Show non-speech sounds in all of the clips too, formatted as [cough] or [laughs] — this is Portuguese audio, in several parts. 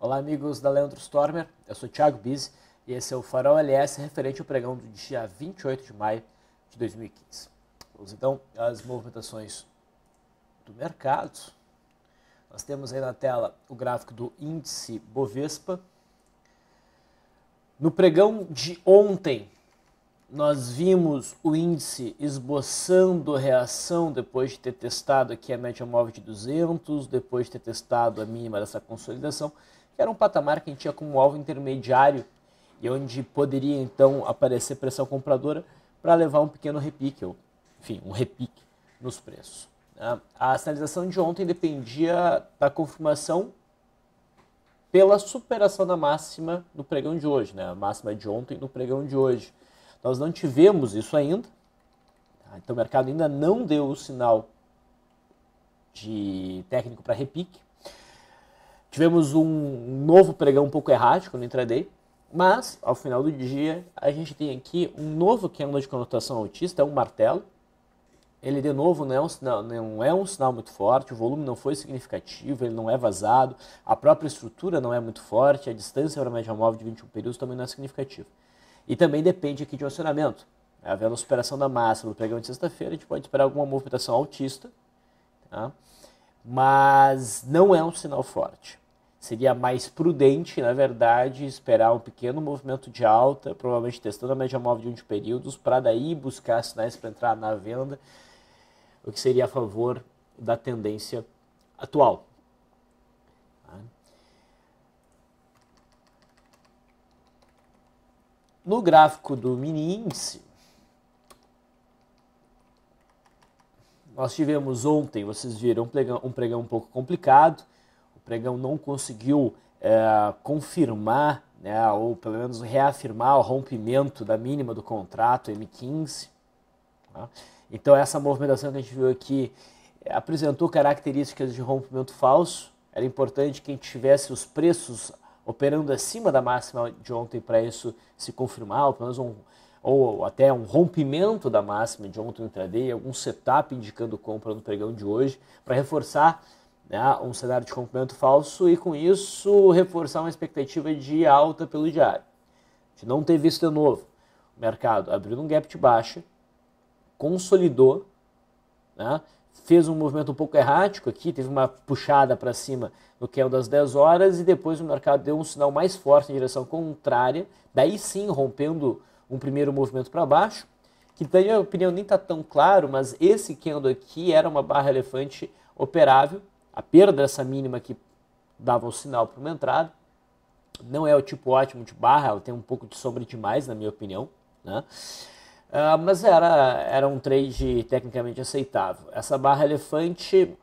Olá, amigos da Leandro Stormer. Eu sou Thiago Biz e esse é o Farol LS referente ao pregão do dia 28 de maio de 2015. Vamos então às movimentações do mercado. Nós temos aí na tela o gráfico do índice Bovespa. No pregão de ontem, nós vimos o índice esboçando reação depois de ter testado aqui a média móvel de 200, depois de ter testado a mínima dessa consolidação que era um patamar que a gente tinha como alvo intermediário e onde poderia então aparecer pressão compradora para levar um pequeno repique, ou, enfim, um repique nos preços. Né? A sinalização de ontem dependia da confirmação pela superação da máxima no pregão de hoje, né? a máxima de ontem no pregão de hoje. Nós não tivemos isso ainda, tá? então o mercado ainda não deu o sinal de técnico para repique, Tivemos um novo pregão um pouco errático no intraday, mas ao final do dia a gente tem aqui um novo candle de conotação autista, é um martelo. Ele de novo não é, um sinal, não é um sinal muito forte, o volume não foi significativo, ele não é vazado, a própria estrutura não é muito forte, a distância para a média móvel de 21 períodos também não é significativa. E também depende aqui de um acionamento. Havendo superação da massa no pregão de sexta-feira, a gente pode esperar alguma movimentação autista. Tá? mas não é um sinal forte. Seria mais prudente, na verdade, esperar um pequeno movimento de alta, provavelmente testando a média móvel de um de períodos, para daí buscar sinais para entrar na venda, o que seria a favor da tendência atual. Tá? No gráfico do mini índice, Nós tivemos ontem, vocês viram, um pregão um, pregão um pouco complicado. O pregão não conseguiu é, confirmar, né, ou pelo menos reafirmar o rompimento da mínima do contrato M15. Tá? Então, essa movimentação que a gente viu aqui eh, apresentou características de rompimento falso. Era importante que a gente tivesse os preços operando acima da máxima de ontem para isso se confirmar, ou pelo menos um ou até um rompimento da máxima de ontem no intraday, algum setup indicando compra no pregão de hoje, para reforçar né, um cenário de comprimento falso e com isso reforçar uma expectativa de alta pelo diário. A gente não ter visto de novo o mercado abriu um gap de baixa, consolidou, né, fez um movimento um pouco errático aqui, teve uma puxada para cima no que é o das 10 horas e depois o mercado deu um sinal mais forte em direção contrária, daí sim rompendo um primeiro movimento para baixo, que na minha opinião nem está tão claro, mas esse candle aqui era uma barra elefante operável, a perda dessa mínima que dava o um sinal para uma entrada, não é o tipo ótimo de barra, ela tem um pouco de sombra demais, na minha opinião, né? Uh, mas era, era um trade tecnicamente aceitável. Essa barra elefante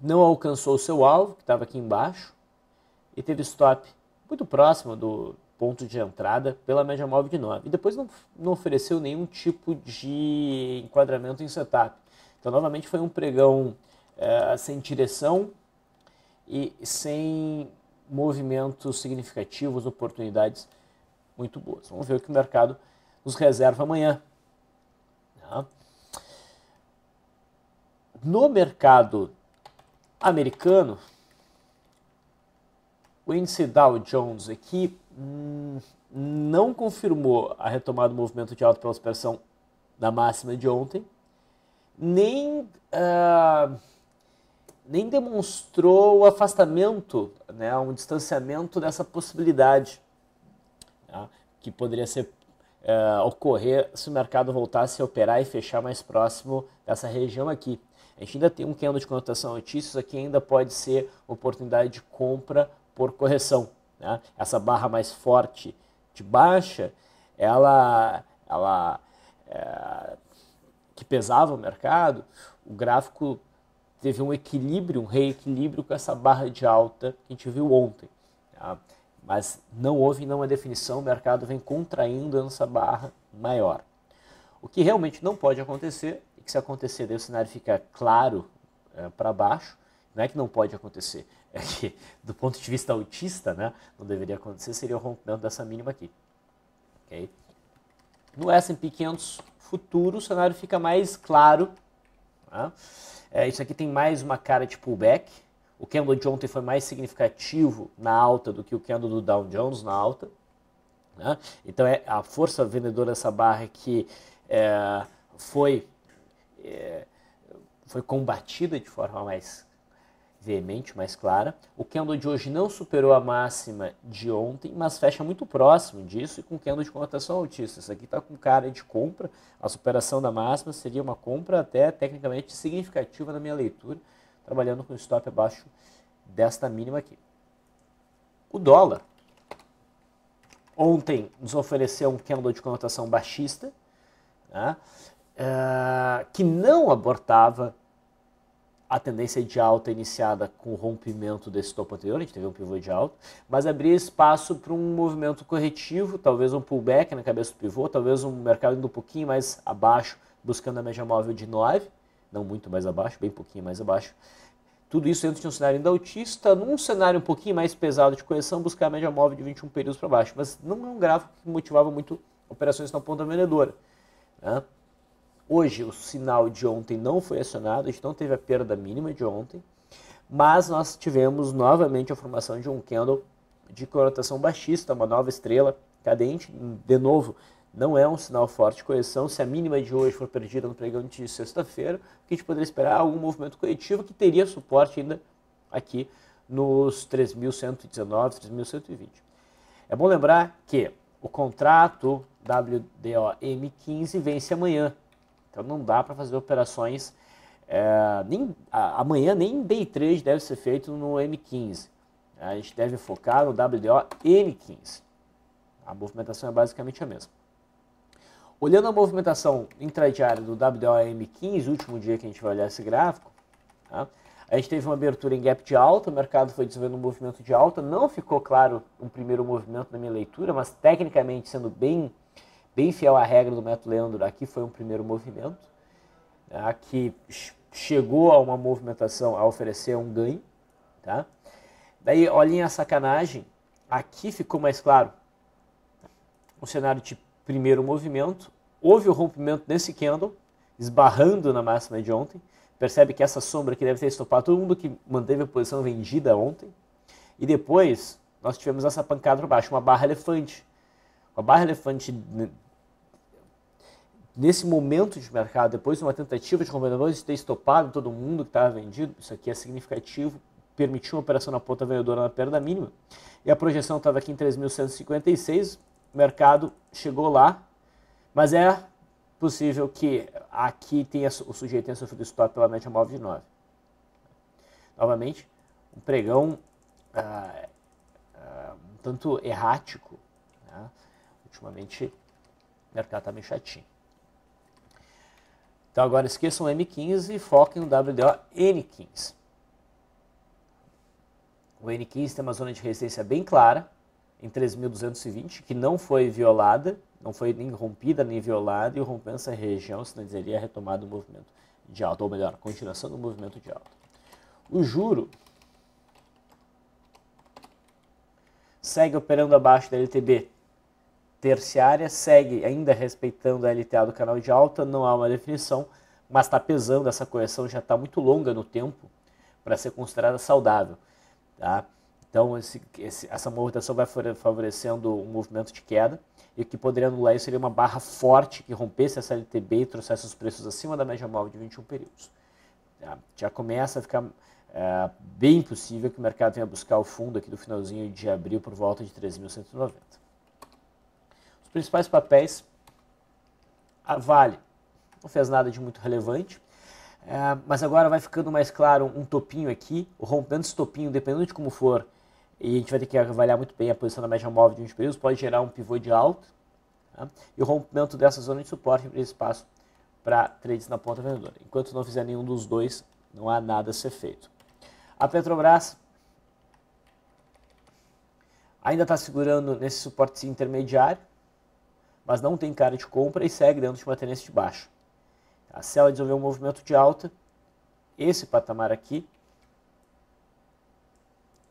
não alcançou o seu alvo, que estava aqui embaixo, e teve stop muito próximo do, ponto de entrada pela média móvel de 9. E depois não, não ofereceu nenhum tipo de enquadramento em setup. Então, novamente, foi um pregão é, sem direção e sem movimentos significativos, oportunidades muito boas. Vamos ver o que o mercado nos reserva amanhã. Tá? No mercado americano, o índice Dow Jones aqui hum, não confirmou a retomada do movimento de alta pela superação da máxima de ontem, nem, uh, nem demonstrou o afastamento, né, um distanciamento dessa possibilidade né, que poderia ser ah, ocorrer se o mercado voltasse a operar e fechar mais próximo dessa região aqui. A gente ainda tem um candle de conotação notícias aqui, ainda pode ser oportunidade de compra por correção. Né? Essa barra mais forte de baixa, ela, ela é, que pesava o mercado, o gráfico teve um equilíbrio, um reequilíbrio com essa barra de alta que a gente viu ontem. Tá? Mas não houve nenhuma definição, o mercado vem contraindo essa barra maior. O que realmente não pode acontecer, e que se acontecer, daí o cenário fica claro é, para baixo, não é que não pode acontecer, é que [laughs] do ponto de vista autista, né, não deveria acontecer, seria o rompimento dessa mínima aqui. Okay? No S&P 500 futuro, o cenário fica mais claro. Né? É, isso aqui tem mais uma cara de pullback. O candle de ontem foi mais significativo na alta do que o candle do Dow Jones na alta. Né? Então é a força vendedora dessa barra que é, foi, é, foi combatida de forma mais veemente, mais clara. O candle de hoje não superou a máxima de ontem, mas fecha muito próximo disso e com candle de conotação altista. Isso aqui está com cara de compra. A superação da máxima seria uma compra até tecnicamente significativa na minha leitura, trabalhando com stop abaixo desta mínima aqui. O dólar ontem nos ofereceu um candle de conotação baixista, né, uh, que não abortava a tendência de alta iniciada com o rompimento desse topo anterior, a gente teve um pivô de alta, mas abria espaço para um movimento corretivo, talvez um pullback na cabeça do pivô, talvez um mercado indo um pouquinho mais abaixo, buscando a média móvel de 9, não muito mais abaixo, bem pouquinho mais abaixo. Tudo isso dentro de um cenário ainda autista, num cenário um pouquinho mais pesado de correção, buscar a média móvel de 21 períodos para baixo, mas não é um gráfico que motivava muito operações na ponta vendedora. Né? Hoje, o sinal de ontem não foi acionado, a gente não teve a perda mínima de ontem, mas nós tivemos novamente a formação de um candle de conotação baixista, uma nova estrela cadente. De novo, não é um sinal forte de correção. Se a mínima de hoje for perdida no pregão de sexta-feira, o que a gente poderia esperar? Algum movimento coletivo que teria suporte ainda aqui nos 3.119, 3.120. É bom lembrar que o contrato WDO M15 vence amanhã, então não dá para fazer operações. É, nem, a, amanhã nem day trade deve ser feito no M15. A gente deve focar no WDO M15. A movimentação é basicamente a mesma. Olhando a movimentação intradiária do WDO M15, último dia que a gente vai olhar esse gráfico, tá? a gente teve uma abertura em gap de alta, o mercado foi desenvolvendo um movimento de alta, não ficou claro um primeiro movimento na minha leitura, mas tecnicamente sendo bem bem fiel à regra do método Leandro, aqui foi um primeiro movimento, aqui né, que chegou a uma movimentação, a oferecer um ganho. Tá? Daí, olhem a sacanagem, aqui ficou mais claro o cenário de primeiro movimento, houve o rompimento desse candle, esbarrando na máxima de ontem, percebe que essa sombra aqui deve ter estopado todo mundo que manteve a posição vendida ontem, e depois nós tivemos essa pancada para baixo, uma barra elefante, a Barra Elefante, nesse momento de mercado, depois de uma tentativa de revendedores ter estopado todo mundo que estava vendido, isso aqui é significativo, permitiu uma operação na ponta vendedora na perda mínima. E a projeção estava aqui em 3.156, o mercado chegou lá, mas é possível que aqui tenha, o sujeito tenha sofrido stop pela média móvel de 9. Novamente, um pregão ah, ah, um tanto errático, né? ultimamente o mercado está meio chatinho. Então agora esqueçam o M15 e foquem no WDO N15. O N15 tem uma zona de resistência bem clara, em 3.220, que não foi violada, não foi nem rompida nem violada, e rompendo essa região sinalizaria a é retomada do movimento de alta, ou melhor, a continuação do movimento de alta. O juro segue operando abaixo da LTB, terciária segue ainda respeitando a LTA do canal de alta, não há uma definição, mas está pesando, essa correção já está muito longa no tempo para ser considerada saudável. Tá? Então, esse, esse, essa movimentação vai favorecendo um movimento de queda, e o que poderia anular isso seria uma barra forte que rompesse essa LTB e trouxesse os preços acima da média móvel de 21 períodos. Tá? Já começa a ficar é, bem possível que o mercado venha buscar o fundo aqui do finalzinho de abril por volta de 3.190 principais papéis, a Vale não fez nada de muito relevante, é, mas agora vai ficando mais claro um topinho aqui, rompendo esse topinho, dependendo de como for, e a gente vai ter que avaliar muito bem a posição da média móvel de 20 períodos, pode gerar um pivô de alto tá? e o rompimento dessa zona de suporte abre espaço para trades na ponta vendedora. Enquanto não fizer nenhum dos dois, não há nada a ser feito. A Petrobras ainda está segurando nesse suporte intermediário, mas não tem cara de compra e segue dentro de uma tendência de baixo. Tá? Se ela desenvolver um movimento de alta, esse patamar aqui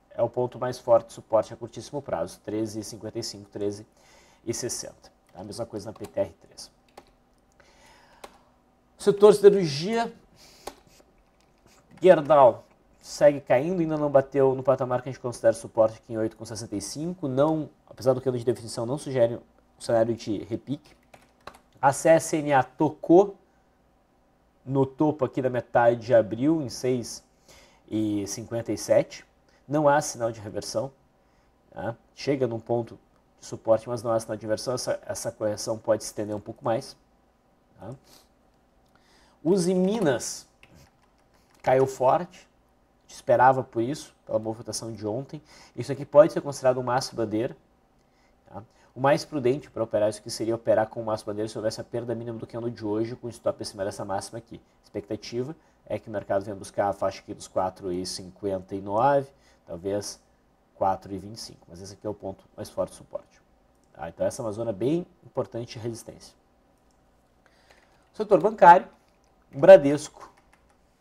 é o ponto mais forte de suporte a curtíssimo prazo, 13,55, 13,60. Tá? A mesma coisa na PTR3. Setor cirurgia, Gerdau segue caindo, ainda não bateu no patamar que a gente considera suporte aqui em 8,65, não, apesar do que a de definição não sugere cenário de repique. A CSNA tocou no topo aqui da metade de abril, em 6,57. Não há sinal de reversão. Tá? Chega num ponto de suporte, mas não há sinal de reversão. Essa, essa correção pode se estender um pouco mais. Tá? Use Minas caiu forte. Esperava por isso, pela movimentação de ontem. Isso aqui pode ser considerado um maço bandeira. O mais prudente para operar isso aqui seria operar com o maço bandeira se houvesse a perda mínima do candle de hoje, com o stop acima dessa máxima aqui. expectativa é que o mercado venha buscar a faixa aqui dos 4,59, talvez 4,25. Mas esse aqui é o ponto mais forte de suporte. Tá? Então essa é uma zona bem importante de resistência. Setor bancário, o Bradesco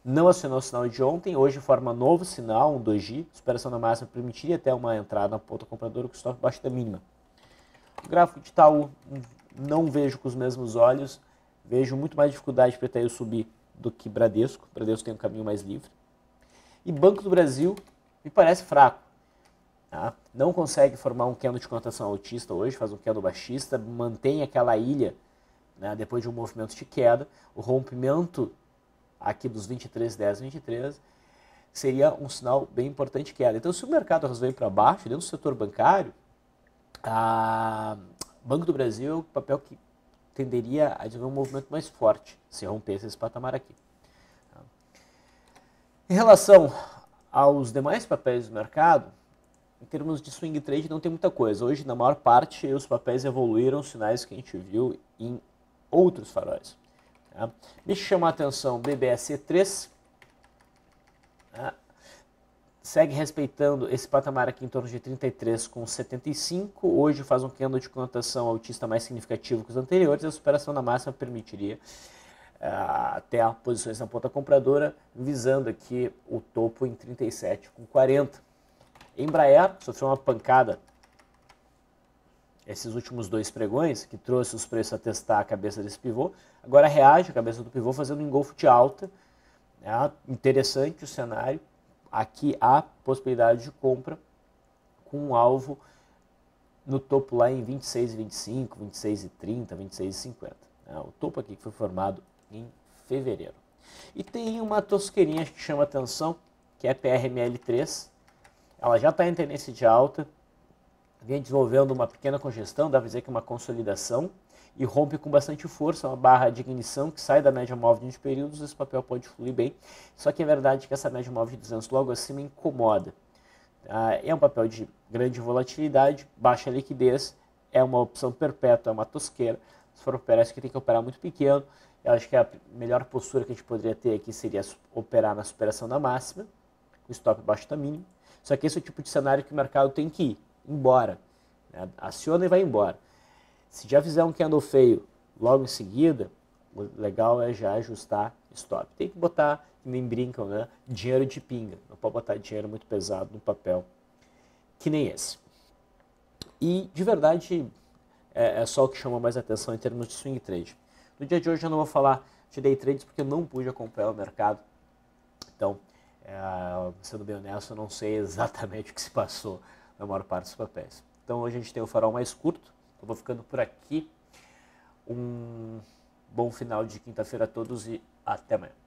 não acionou o sinal de ontem, hoje forma novo sinal, um 2G, superação da máxima permitiria até uma entrada na ponta compradora com stop abaixo da mínima gráfico de Itaú não vejo com os mesmos olhos, vejo muito mais dificuldade para Itaú subir do que Bradesco. Bradesco tem um caminho mais livre. E Banco do Brasil me parece fraco. Tá? Não consegue formar um candle de contação altista hoje, faz um candle baixista, mantém aquela ilha né, depois de um movimento de queda. O rompimento aqui dos 23, 10, 23 seria um sinal bem importante de queda. Então, se o mercado resolver para baixo, dentro do setor bancário, a Banco do Brasil é o papel que tenderia a desenvolver um movimento mais forte se rompesse esse patamar aqui. Em relação aos demais papéis do mercado, em termos de swing trade não tem muita coisa. Hoje, na maior parte, os papéis evoluíram sinais que a gente viu em outros faróis. Tá? Me chama a atenção BBSC3, tá? segue respeitando esse patamar aqui em torno de 33 com 75. Hoje faz um candle de conotação autista mais significativo que os anteriores. A superação da máxima permitiria uh, até posições na ponta compradora, visando aqui o topo em 37 com 40. Embraer sofreu uma pancada esses últimos dois pregões, que trouxe os preços a testar a cabeça desse pivô. Agora reage a cabeça do pivô fazendo um engolfo de alta. é Interessante o cenário aqui há possibilidade de compra com um alvo no topo lá em 26,25, 26,30, 26,50. Né? O topo aqui que foi formado em fevereiro. E tem uma tosqueirinha que chama atenção, que é PRML3. Ela já está em tendência de alta, vem desenvolvendo uma pequena congestão, dá para dizer que é uma consolidação e rompe com bastante força é uma barra de ignição que sai da média móvel de 20 períodos, esse papel pode fluir bem, só que a é verdade é que essa média móvel de 200 logo acima incomoda. Ah, é um papel de grande volatilidade, baixa liquidez, é uma opção perpétua, é uma tosqueira, se for operar isso que tem que operar muito pequeno, eu acho que a melhor postura que a gente poderia ter aqui seria operar na superação da máxima, com stop baixo da mínima, só que esse é o tipo de cenário que o mercado tem que ir, embora, né? aciona e vai embora. Se já fizer um candle feio logo em seguida, o legal é já ajustar stop. Tem que botar, nem brincam, né? Dinheiro de pinga. Não pode botar dinheiro muito pesado no papel que nem esse. E de verdade é, é só o que chama mais atenção em termos de swing trade. No dia de hoje eu não vou falar de day trades porque eu não pude acompanhar o mercado. Então, é, sendo bem honesto, eu não sei [laughs] exatamente o que se passou na maior parte dos papéis. Então hoje a gente tem o farol mais curto, eu vou ficando por aqui. Um bom final de quinta-feira a todos e até amanhã.